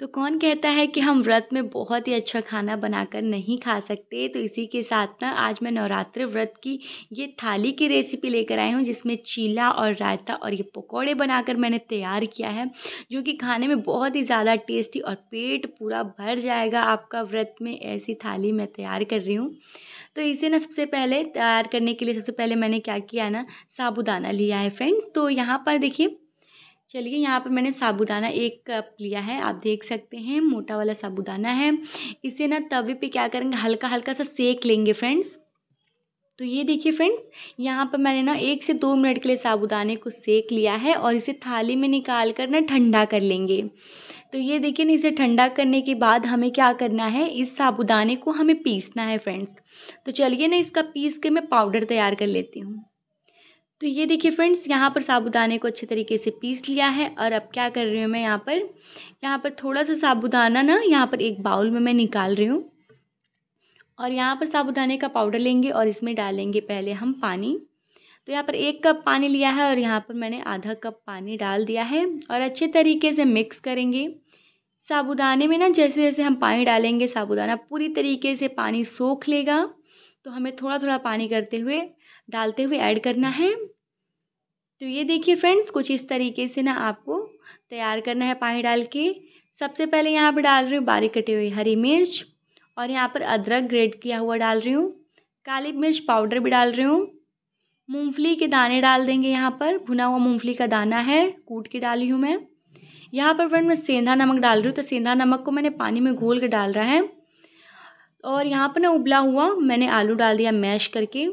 तो कौन कहता है कि हम व्रत में बहुत ही अच्छा खाना बनाकर नहीं खा सकते तो इसी के साथ ना आज मैं नवरात्र व्रत की ये थाली की रेसिपी लेकर आई हूँ जिसमें चीला और रायता और ये पकौड़े बनाकर मैंने तैयार किया है जो कि खाने में बहुत ही ज़्यादा टेस्टी और पेट पूरा भर जाएगा आपका व्रत में ऐसी थाली मैं तैयार कर रही हूँ तो इसे ना सबसे पहले तैयार करने के लिए सबसे पहले मैंने क्या किया ना साबुदाना लिया है फ्रेंड्स तो यहाँ पर देखिए चलिए यहाँ पर मैंने साबूदाना एक कप लिया है आप देख सकते हैं मोटा वाला साबूदाना है इसे ना तवे पे क्या करेंगे हल्का हल्का सा सेक लेंगे फ्रेंड्स तो ये देखिए फ्रेंड्स यहाँ पर मैंने ना एक से दो मिनट के लिए साबूदाने को सेक लिया है और इसे थाली में निकाल कर ना ठंडा कर लेंगे तो ये देखिए ना इसे ठंडा करने के बाद हमें क्या करना है इस साबूदाने को हमें पीसना है फ्रेंड्स तो चलिए ना इसका पीस के मैं पाउडर तैयार कर लेती हूँ तो ये देखिए फ्रेंड्स यहाँ पर साबुदाने को अच्छे तरीके से पीस लिया है और अब क्या कर रही हूँ मैं यहाँ पर यहाँ पर थोड़ा सा साबुदाना ना यहाँ पर एक बाउल में मैं निकाल रही हूँ और यहाँ पर साबुदाने का पाउडर लेंगे और इसमें डालेंगे पहले हम पानी तो यहाँ पर एक कप पानी लिया है और यहाँ पर मैंने आधा कप पानी डाल दिया है और अच्छे तरीके से मिक्स करेंगे साबुदाने में ना जैसे जैसे हम पानी डालेंगे साबुदाना पूरी तरीके से पानी सोख लेगा तो हमें थोड़ा थोड़ा पानी करते हुए डालते हुए ऐड करना है तो ये देखिए फ्रेंड्स कुछ इस तरीके से ना आपको तैयार करना है पानी डाल के सबसे पहले यहाँ पर डाल रही हूँ बारीक कटी हुई हरी मिर्च और यहाँ पर अदरक ग्रेट किया हुआ डाल रही हूँ काली मिर्च पाउडर भी डाल रही हूँ मूंगफली के दाने डाल देंगे यहाँ पर भुना हुआ मूंगफली का दाना है कूट के डाली हूँ मैं यहाँ पर फ्रेंड मैं सेंधा नमक डाल रही हूँ तो सेंधा नमक को मैंने पानी में घोल के डाल रहा है और यहाँ पर ना उबला हुआ मैंने आलू डाल दिया मैश करके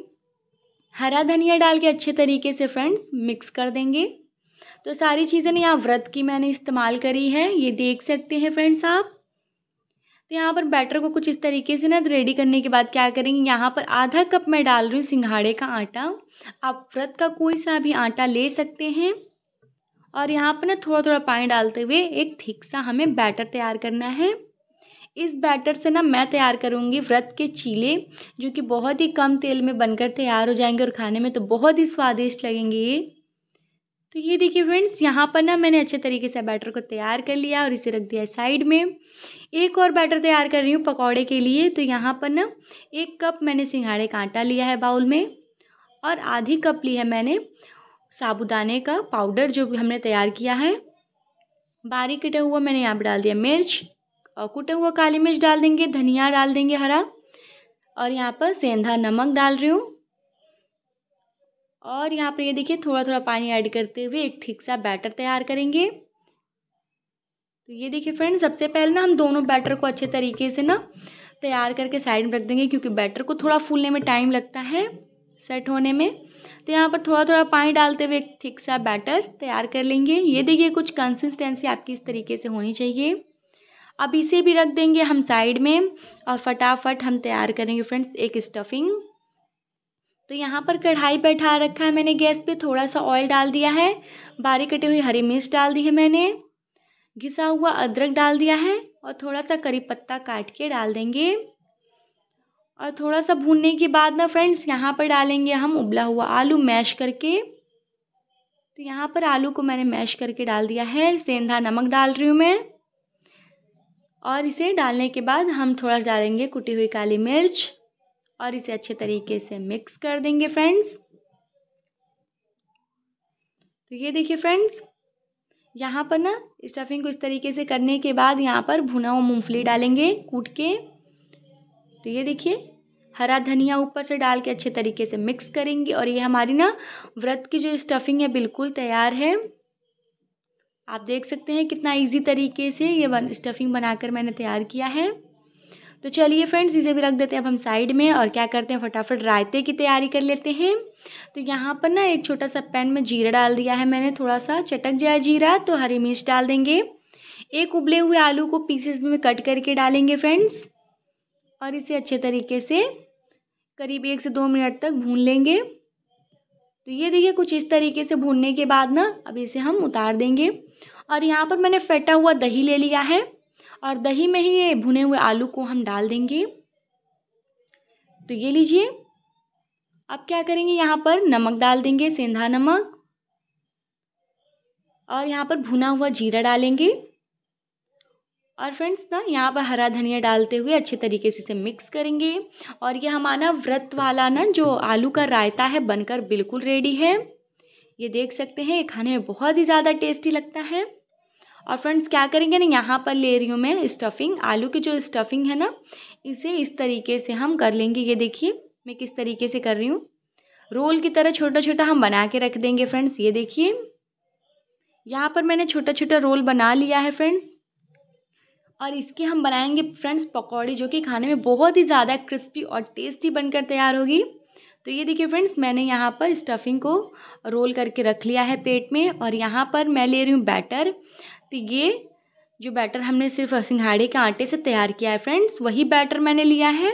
हरा धनिया डाल के अच्छे तरीके से फ्रेंड्स मिक्स कर देंगे तो सारी चीज़ें यहाँ व्रत की मैंने इस्तेमाल करी है ये देख सकते हैं फ्रेंड्स आप तो यहाँ पर बैटर को कुछ इस तरीके से ना रेडी करने के बाद क्या करेंगे यहाँ पर आधा कप मैं डाल रही हूँ सिंघाड़े का आटा आप व्रत का कोई सा भी आटा ले सकते हैं और यहाँ पर ना थोड़ा थोड़ा पानी डालते हुए एक थिक सा हमें बैटर तैयार करना है इस बैटर से ना मैं तैयार करूँगी व्रत के चीले जो कि बहुत ही कम तेल में बनकर तैयार हो जाएंगे और खाने में तो बहुत ही स्वादिष्ट लगेंगे ये तो ये देखिए फ्रेंड्स यहाँ पर ना मैंने अच्छे तरीके से बैटर को तैयार कर लिया और इसे रख दिया साइड में एक और बैटर तैयार कर रही हूँ पकौड़े के लिए तो यहाँ पर ना एक कप मैंने सिंघाड़े का आटा लिया है बाउल में और आधी कप ली है मैंने साबुदाने का पाउडर जो हमने तैयार किया है बारीक कटा हुआ मैंने यहाँ पर डाल दिया मिर्च और कुटा हुआ काली मिर्च डाल देंगे धनिया डाल देंगे हरा और यहाँ पर सेंधा नमक डाल रही हूँ और यहाँ पर ये देखिए थोड़ा थोड़ा पानी ऐड करते हुए एक ठीक सा बैटर तैयार करेंगे तो ये देखिए फ्रेंड्स सबसे पहले ना हम दोनों बैटर को अच्छे तरीके से ना तैयार करके साइड में रख देंगे क्योंकि बैटर को थोड़ा फूलने में टाइम लगता है सेट होने में तो यहाँ पर थोड़ा थोड़ा पानी डालते हुए एक थिक सा बैटर तैयार कर लेंगे ये देखिए कुछ कंसिस्टेंसी आपकी इस तरीके से होनी चाहिए अब इसे भी रख देंगे हम साइड में और फटाफट हम तैयार करेंगे फ्रेंड्स एक स्टफिंग तो यहाँ पर कढ़ाई बैठा रखा है मैंने गैस पे थोड़ा सा ऑयल डाल दिया है बारीक कटी हुई हरी मिर्च डाल दी है मैंने घिसा हुआ अदरक डाल दिया है और थोड़ा सा करी पत्ता काट के डाल देंगे और थोड़ा सा भूनने के बाद ना फ्रेंड्स यहाँ पर डालेंगे हम उबला हुआ आलू मैश करके तो यहाँ पर आलू को मैंने मैश करके डाल दिया है सेंधा नमक डाल रही हूँ मैं और इसे डालने के बाद हम थोड़ा डालेंगे कुटी हुई काली मिर्च और इसे अच्छे तरीके से मिक्स कर देंगे फ्रेंड्स तो ये देखिए फ्रेंड्स यहाँ पर ना स्टफिंग को इस तरीके से करने के बाद यहाँ पर भुना हुआ मूँगफली डालेंगे कूट के तो ये देखिए हरा धनिया ऊपर से डाल के अच्छे तरीके से मिक्स करेंगे और ये हमारी ना व्रत की जो स्टफिंग है बिल्कुल तैयार है आप देख सकते हैं कितना इजी तरीके से ये बन स्टफिंग बनाकर मैंने तैयार किया है तो चलिए फ्रेंड्स इसे भी रख देते हैं अब हम साइड में और क्या करते हैं फटाफट रायते की तैयारी कर लेते हैं तो यहाँ पर ना एक छोटा सा पैन में जीरा डाल दिया है मैंने थोड़ा सा चटक जाए जीरा तो हरी मिर्च डाल देंगे एक उबले हुए आलू को पीसेस में कट करके डालेंगे फ्रेंड्स और इसे अच्छे तरीके से करीब एक से दो मिनट तक भून लेंगे तो ये देखिए कुछ इस तरीके से भूनने के बाद ना अब इसे हम उतार देंगे और यहाँ पर मैंने फटा हुआ दही ले लिया है और दही में ही ये भुने हुए आलू को हम डाल देंगे तो ये लीजिए अब क्या करेंगे यहाँ पर नमक डाल देंगे सेंधा नमक और यहाँ पर भुना हुआ जीरा डालेंगे और फ्रेंड्स ना यहाँ पर हरा धनिया डालते हुए अच्छे तरीके से इसे मिक्स करेंगे और ये हमारा व्रत वाला ना जो आलू का रायता है बनकर बिल्कुल रेडी है ये देख सकते हैं ये खाने में बहुत ही ज़्यादा टेस्टी लगता है और फ्रेंड्स क्या करेंगे ना यहाँ पर ले रही हूँ मैं स्टफिंग आलू की जो स्टफिंग है ना इसे इस तरीके से हम कर लेंगे ये देखिए मैं किस तरीके से कर रही हूँ रोल की तरह छोटा छोटा हम बना के रख देंगे फ्रेंड्स ये देखिए यहाँ पर मैंने छोटा छोटा रोल बना लिया है फ्रेंड्स और इसकी हम बनाएंगे फ्रेंड्स पकौड़ी जो कि खाने में बहुत ही ज़्यादा क्रिस्पी और टेस्टी बनकर तैयार होगी तो ये देखिए फ्रेंड्स मैंने यहाँ पर स्टफिंग को रोल करके रख लिया है प्लेट में और यहाँ पर मैं ले रही हूँ बैटर तो ये जो बैटर हमने सिर्फ सिंघाड़े के आटे से तैयार किया है फ्रेंड्स वही बैटर मैंने लिया है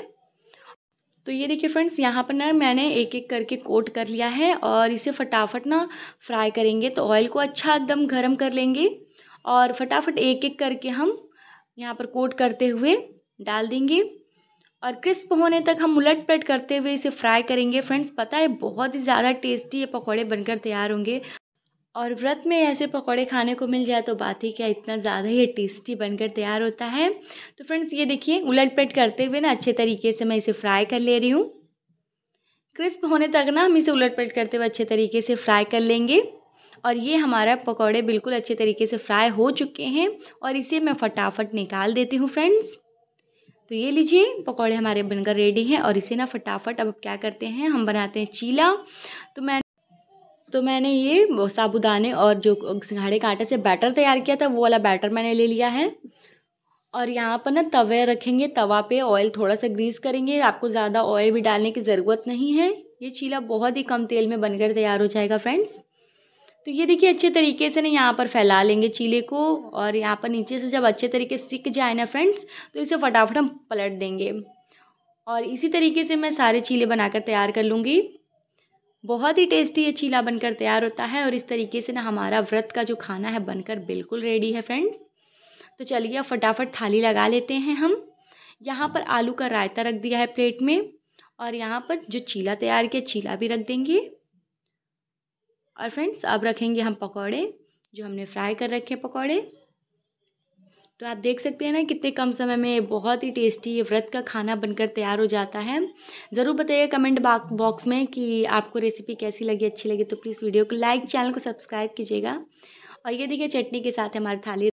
तो ये देखिए फ्रेंड्स यहाँ पर ना मैंने एक एक करके कोट कर लिया है और इसे फटाफट ना फ्राई करेंगे तो ऑयल को अच्छा एकदम गर्म कर लेंगे और फटाफट एक एक करके हम यहाँ पर कोट करते हुए डाल देंगे और क्रिस्प होने तक हम उलट पलट करते हुए इसे फ्राई करेंगे फ्रेंड्स पता है बहुत ही ज़्यादा टेस्टी ये पकौड़े बनकर तैयार होंगे और व्रत में ऐसे पकौड़े खाने को मिल जाए तो बात ही क्या इतना ज़्यादा ये टेस्टी बनकर तैयार होता है तो फ्रेंड्स ये देखिए उलट पलट करते हुए ना अच्छे तरीके से मैं इसे फ्राई कर ले रही हूँ क्रिस्प होने तक ना हम इसे उलट पलट करते हुए अच्छे तरीके से फ्राई कर लेंगे और ये हमारा पकौड़े बिल्कुल अच्छे तरीके से फ्राई हो चुके हैं और इसे मैं फटाफट निकाल देती हूँ फ्रेंड्स तो ये लीजिए पकौड़े हमारे बनकर रेडी हैं और इसे ना फटाफट अब क्या करते हैं हम बनाते हैं चीला तो मैं तो मैंने ये साबुदाने और जो सिंघाड़े का से बैटर तैयार किया था वो वाला बैटर मैंने ले लिया है और यहाँ पर ना तवे रखेंगे तवा पे ऑयल थोड़ा सा ग्रीस करेंगे आपको ज़्यादा ऑयल भी डालने की ज़रूरत नहीं है ये चीला बहुत ही कम तेल में बनकर तैयार हो जाएगा फ्रेंड्स तो ये देखिए अच्छे तरीके से ना यहाँ पर फैला लेंगे चीले को और यहाँ पर नीचे से जब अच्छे तरीके से सीख जाए ना फ्रेंड्स तो इसे फटाफट हम पलट देंगे और इसी तरीके से मैं सारे चीले बनाकर तैयार कर लूँगी बहुत ही टेस्टी ये चीला बनकर तैयार होता है और इस तरीके से ना हमारा व्रत का जो खाना है बनकर बिल्कुल रेडी है फ्रेंड्स तो चलिए फटाफट थाली लगा लेते हैं हम यहाँ पर आलू का रायता रख दिया है प्लेट में और यहाँ पर जो चीला तैयार किया चीला भी रख देंगे और फ्रेंड्स अब रखेंगे हम पकौड़े जो हमने फ्राई कर रखे पकौड़े तो आप देख सकते हैं ना कितने कम समय में बहुत ही टेस्टी ये व्रत का खाना बनकर तैयार हो जाता है ज़रूर बताइए कमेंट बॉक्स में कि आपको रेसिपी कैसी लगी अच्छी लगी तो प्लीज़ वीडियो को लाइक चैनल को सब्सक्राइब कीजिएगा और ये देखिए चटनी के साथ हमारी थाली